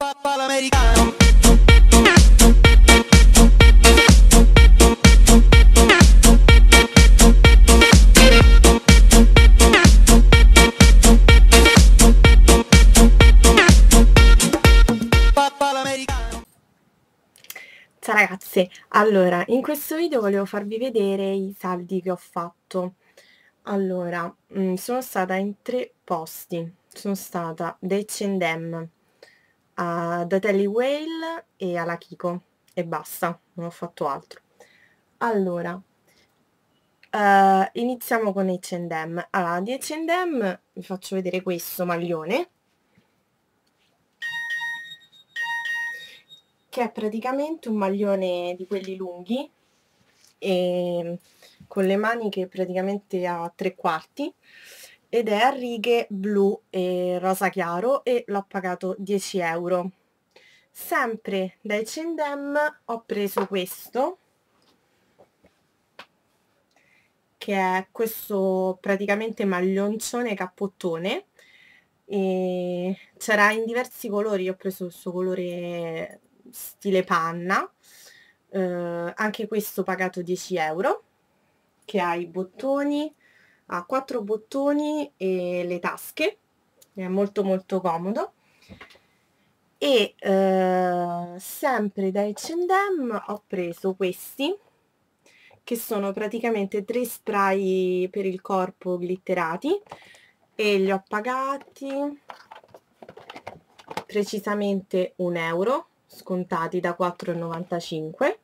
L'americano Ciao ragazze, allora in questo video volevo farvi vedere i saldi che ho fatto. Allora, mh, mm, sono stata in tre posti, sono stata dei Cendem, a The Telly Whale e alla Kiko e basta, non ho fatto altro. Allora, uh, iniziamo con H&M. Allora, di H&M vi faccio vedere questo maglione, che è praticamente un maglione di quelli lunghi, e con le maniche praticamente a tre quarti, ed è a righe blu e rosa chiaro e l'ho pagato 10 euro sempre dai Cendem ho preso questo che è questo praticamente maglioncione cappottone e c'era in diversi colori io ho preso questo colore stile panna eh, anche questo pagato 10 euro che ha i bottoni ha quattro bottoni e le tasche è molto molto comodo e eh, sempre da H&M ho preso questi che sono praticamente tre spray per il corpo glitterati e li ho pagati precisamente un euro scontati da 4,95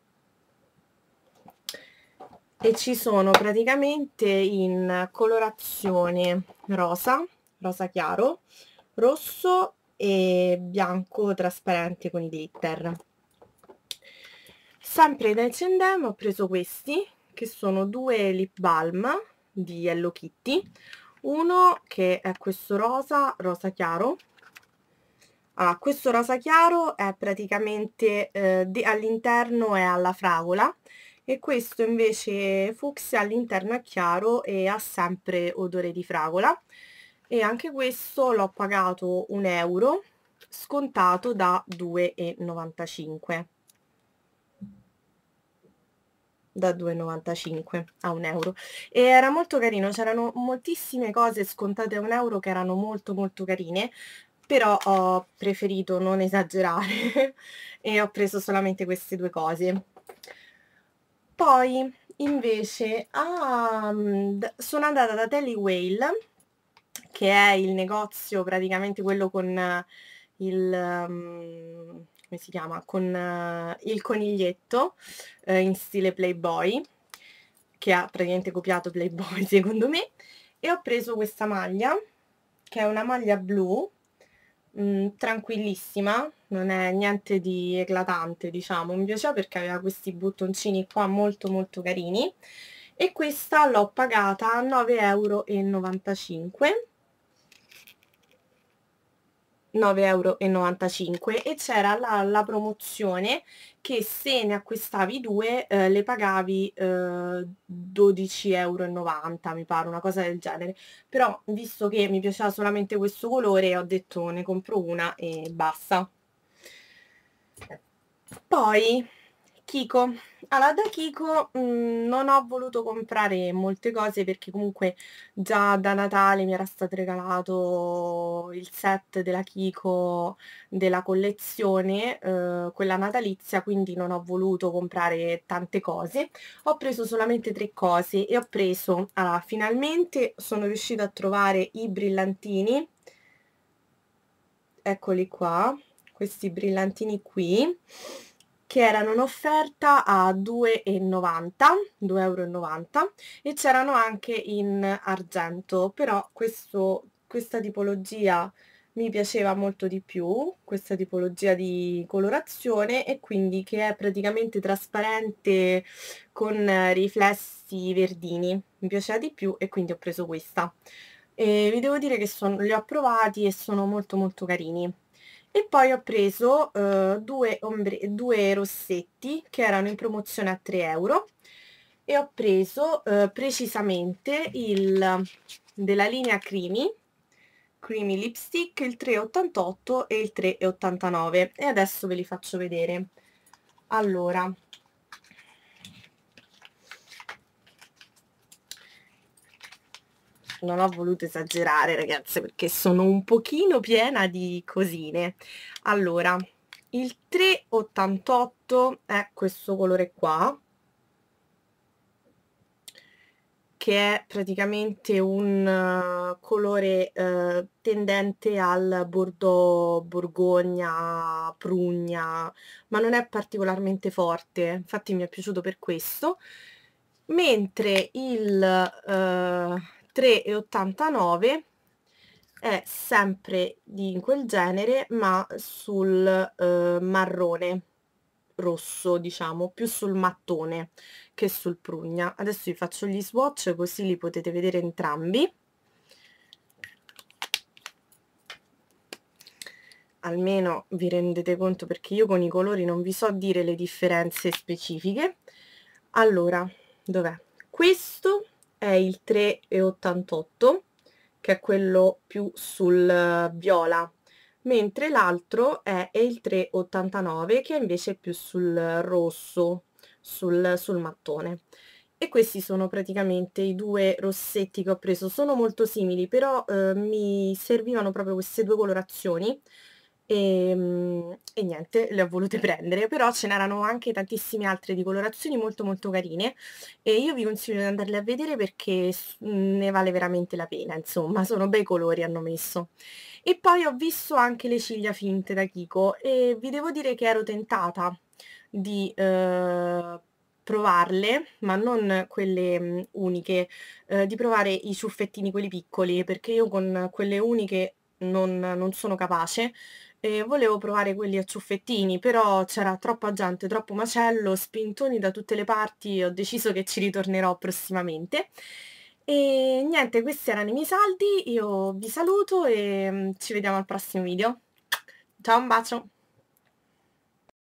e ci sono praticamente in colorazione rosa, rosa chiaro, rosso e bianco trasparente con i glitter. Sempre da H&M ho preso questi, che sono due lip balm di Hello Kitty, uno che è questo rosa, rosa chiaro, allora, ah, questo rosa chiaro è praticamente eh, all'interno è alla fragola e questo invece fucsia all'interno è chiaro e ha sempre odore di fragola e anche questo l'ho pagato un euro scontato da 2,95 da 2,95 a un euro e era molto carino c'erano moltissime cose scontate a un euro che erano molto molto carine però ho preferito non esagerare e ho preso solamente queste due cose poi invece ah, sono andata da Telly Whale che è il negozio praticamente quello con il um, come si chiama con uh, il coniglietto uh, in stile Playboy che ha praticamente copiato Playboy secondo me e ho preso questa maglia che è una maglia blu mh, mm, tranquillissima non è niente di eclatante diciamo, mi piaceva perché aveva questi bottoncini qua molto molto carini e questa l'ho pagata 9,95 euro 9,95€ e c'era la, la, promozione che se ne acquistavi due eh, le pagavi eh, euro mi pare, una cosa del genere. Però visto che mi piaceva solamente questo colore ho detto ne compro una e basta poi Kiko allora da Kiko mh, mm, non ho voluto comprare molte cose perché comunque già da Natale mi era stato regalato il set della Kiko della collezione eh, quella natalizia quindi non ho voluto comprare tante cose ho preso solamente tre cose e ho preso allora finalmente sono riuscita a trovare i brillantini eccoli qua questi brillantini qui che erano in offerta a 2,90 euro e c'erano anche in argento però questo, questa tipologia mi piaceva molto di più questa tipologia di colorazione e quindi che è praticamente trasparente con riflessi verdini mi piaceva di più e quindi ho preso questa e vi devo dire che sono, li ho provati e sono molto molto carini e poi ho preso uh, due, ombre, due rossetti che erano in promozione a 3 euro e ho preso uh, precisamente il della linea Creamy Creamy Lipstick il 3,88 e il 3,89 e adesso ve li faccio vedere allora non ho voluto esagerare ragazze perché sono un pochino piena di cosine. Allora, il 388 è questo colore qua, che è praticamente un eh, colore uh, tendente al bordeaux, borgogna, prugna, ma non è particolarmente forte, infatti mi è piaciuto per questo, mentre il... Uh, 3,89 è sempre di quel genere ma sul eh, marrone rosso diciamo più sul mattone che sul prugna adesso vi faccio gli swatch così li potete vedere entrambi almeno vi rendete conto perché io con i colori non vi so dire le differenze specifiche allora dov'è questo è il 3,88 che è quello più sul eh, viola mentre l'altro è il 3,89 che è invece più sul eh, rosso sul, sul mattone e questi sono praticamente i due rossetti che ho preso sono molto simili però eh, mi servivano proprio queste due colorazioni e, ehm, e, niente, le ho volute prendere, però ce n'erano anche tantissime altre di colorazioni molto molto carine e io vi consiglio di andarle a vedere perché mm, ne vale veramente la pena, insomma, sono bei colori hanno messo. E poi ho visto anche le ciglia finte da Kiko e vi devo dire che ero tentata di eh, provarle, ma non quelle mh, mm, uniche, eh, di provare i ciuffettini quelli piccoli perché io con quelle uniche non, non sono capace e volevo provare quelli a ciuffettini, però c'era troppa gente, troppo macello, spintoni da tutte le parti, ho deciso che ci ritornerò prossimamente. E niente, questi erano i miei saldi, io vi saluto e mm, ci vediamo al prossimo video. Ciao, un bacio!